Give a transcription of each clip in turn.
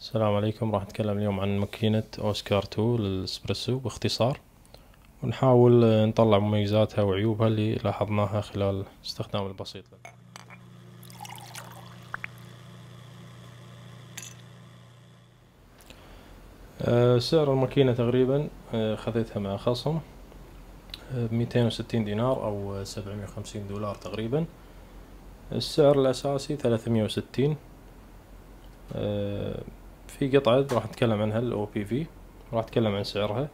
السلام عليكم راح نتكلم اليوم عن مكينة اوسكار 2 للاسبريسو باختصار ونحاول نطلع مميزاتها وعيوبها اللي لاحظناها خلال استخدام البسيط لها أه، سعر الماكينة تقريبا أه، خذيتها مع خصم 260 أه، وستين دينار او سبعمية وخمسين دولار تقريبا السعر الاساسي ثلاثمية وستين في قطعة راح نتكلم عنها الاو بي في راح نتكلم عن سعرها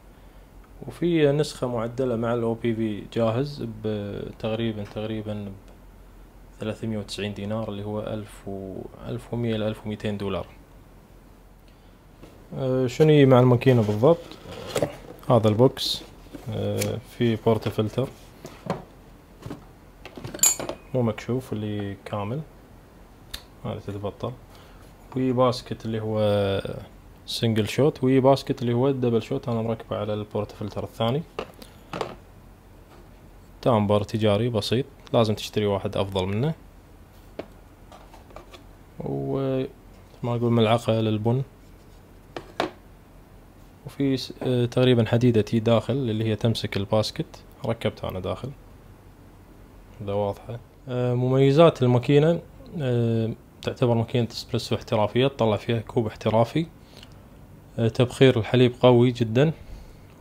وفي نسخة معدلة مع الاو بي في جاهز بتقريبا تقريبا بثلاثمية وتسعين دينار اللي هو ألف و ألف ومية إلى ألف وميتين دولار آه، شنو مع الماكينة بالضبط هذا البوكس آه، في بورتا فلتر مو مكشوف اللي كامل هذا تتبطل وي باسكت اللي هو سنجل شوت وي باسكت اللي هو الدبل شوت انا مركبه على البورت فلتر الثاني تامبر تجاري بسيط لازم تشتري واحد افضل منه و ما اقول ملعقه للبن وفي آه، تقريبا حديدتي داخل اللي هي تمسك الباسكت ركبتها انا داخل ده واضحه آه، مميزات الماكينه آه، تعتبر مكينة اسبريسو احترافية تطلع فيها كوب احترافي آه، تبخير الحليب قوي جدا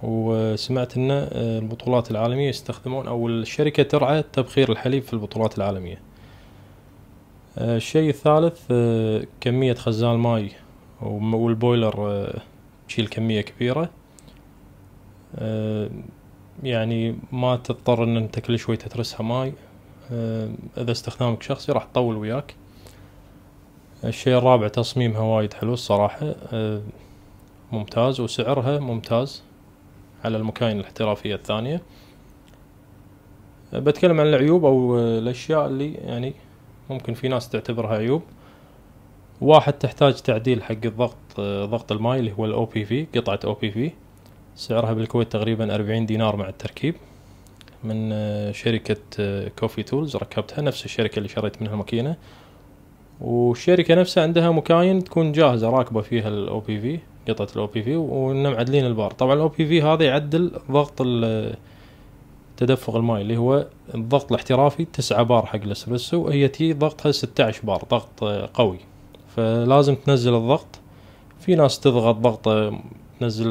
وسمعت ان آه، البطولات العالمية يستخدمون او الشركة ترعى تبخير الحليب في البطولات العالمية آه، الشيء الثالث كمية خزان ماي والبويلر تشيل كمية كبيرة يعني ما تضطر ان انت كل شوي تترسها ماي اذا استخدامك شخصي راح تطول وياك الشيء الرابع تصميمها وايد حلو الصراحة آه، ممتاز وسعرها ممتاز على المكاين الاحترافية الثانية آه، بتكلم عن العيوب او الاشياء اللي يعني ممكن في ناس تعتبرها عيوب واحد تحتاج تعديل حق الضغط آه، ضغط الماي اللي هو الاو بي في قطعة او بي في سعرها بالكويت تقريبا أربعين دينار مع التركيب من شركة كوفي تولز ركبتها نفس الشركة اللي شريت منها الماكينة والشركة نفسها عندها مكاين تكون جاهزة راكبة فيها الاو بي في قطعة الاو بي في وانه معدلين البار طبعا الاو بي في هذا يعدل ضغط تدفق الماء اللي هو الضغط الاحترافي تسعة بار حق الاسبريسو هي تي ضغطها عشر بار ضغط قوي فلازم تنزل الضغط في ناس تضغط ضغط تنزل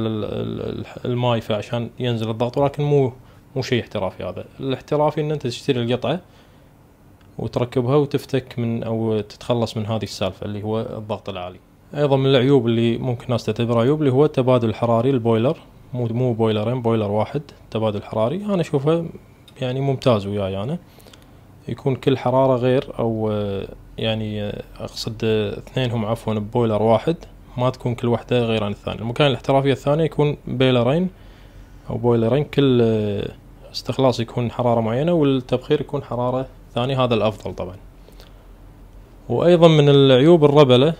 الماي فعشان ينزل الضغط ولكن مو مو شيء احترافي هذا الاحترافي ان انت تشتري القطعه وتركبها وتفتك من او تتخلص من هذه السالفه اللي هو الضغط العالي ايضا من العيوب اللي ممكن الناس تعتبرها عيوب اللي هو التبادل الحراري البويلر مو مو بويلرين بويلر واحد تبادل حراري انا اشوفه يعني ممتاز وياي يعني. انا يكون كل حراره غير او آه، يعني آه، اقصد آه، اثنينهم عفوا بويلر واحد ما تكون كل واحده غير عن الثانيه المكان الاحترافيه الثانيه يكون بيلرين او بويلرين كل استخلاص يكون حراره معينه والتبخير يكون حراره الثاني هذا الافضل طبعا وايضا من العيوب الربله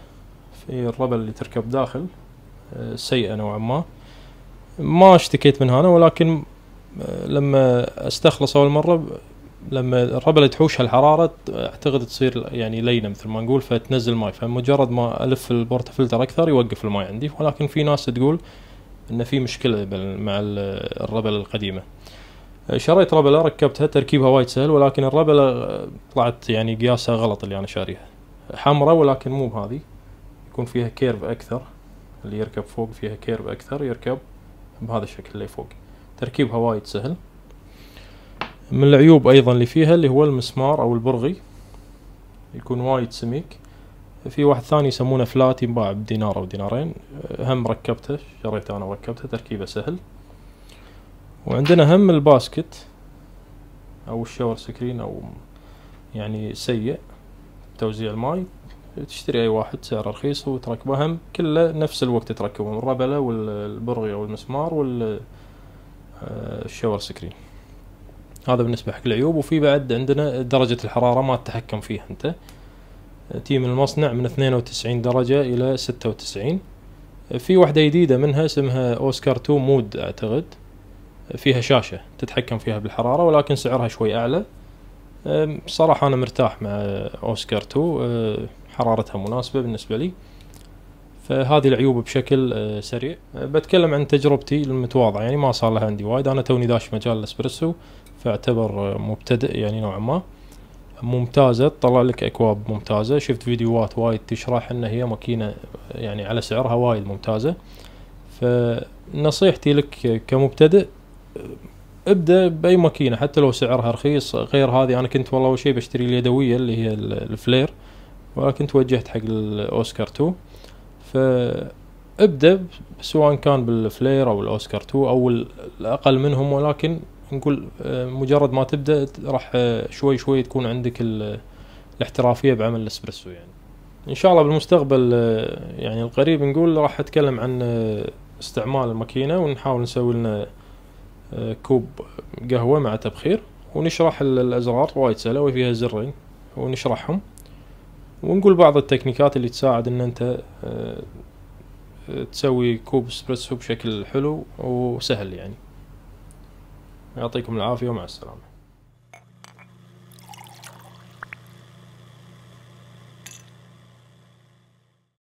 في الربل اللي تركب داخل آه، سيئه نوعا ما ما اشتكيت من هنا ولكن آه، لما استخلص اول مره لما الربل تحوشها الحراره اعتقد تصير يعني لينه مثل ما نقول فتنزل ماي فمجرد ما الف البورتا فلتر اكثر يوقف الماي عندي ولكن في ناس تقول ان في مشكله مع الربل القديمه شريت ربلة ركبتها تركيبها وايد سهل ولكن الربلة آه، طلعت يعني قياسها غلط اللي انا شاريها حمراء ولكن مو بهذه يكون فيها كيرف اكثر اللي يركب فوق فيها كيرف اكثر يركب بهذا الشكل اللي فوق تركيبها وايد سهل من العيوب ايضا اللي فيها اللي هو المسمار او البرغي يكون وايد سميك في واحد ثاني يسمونه فلات ينباع بدينار او دينارين هم ركبته شريته انا وركبته تركيبه سهل وعندنا هم الباسكت او الشاور سكرين او يعني سيء توزيع الماي تشتري اي واحد سعره رخيص وتركبه هم كله نفس الوقت تركبهم الربله والبرغي او المسمار آه، سكرين هذا بالنسبه حق العيوب وفي بعد عندنا درجه الحراره ما تتحكم فيها انت تي من المصنع من 92 درجه الى 96 في واحده جديده منها اسمها اوسكار 2 مود اعتقد فيها شاشة تتحكم فيها بالحرارة ولكن سعرها شوي أعلى صراحة أنا مرتاح مع أوسكار 2 أه، حرارتها مناسبة بالنسبة لي فهذه العيوب بشكل أه، سريع أه، بتكلم عن تجربتي المتواضعة يعني ما صار لها عندي وايد أنا توني داش مجال الإسبرسو فاعتبر مبتدئ يعني نوعا ما ممتازة طلع لك أكواب ممتازة شفت فيديوهات وايد تشرح أن هي ماكينة يعني على سعرها وايد ممتازة فنصيحتي لك كمبتدئ ابدا باي ماكينه حتى لو سعرها رخيص غير هذه انا كنت والله اول شيء بشتري اليدويه اللي هي الفلير ولكن توجهت حق الاوسكار 2 فابدا سواء كان بالفلير او الاوسكار 2 او الاقل منهم ولكن نقول آه، مجرد ما تبدا راح آه، شوي شوي تكون عندك الاحترافيه بعمل الاسبريسو يعني ان شاء الله بالمستقبل آه، يعني القريب نقول راح اتكلم عن استعمال الماكينه ونحاول نسوي لنا آه، كوب قهوة مع تبخير ونشرح الأزرار وايد سهلة وفيها زرين ونشرحهم ونقول بعض التكنيكات اللي تساعد ان انت آه، تسوي كوب اسبريسو بشكل حلو وسهل يعني يعطيكم العافية ومع السلامة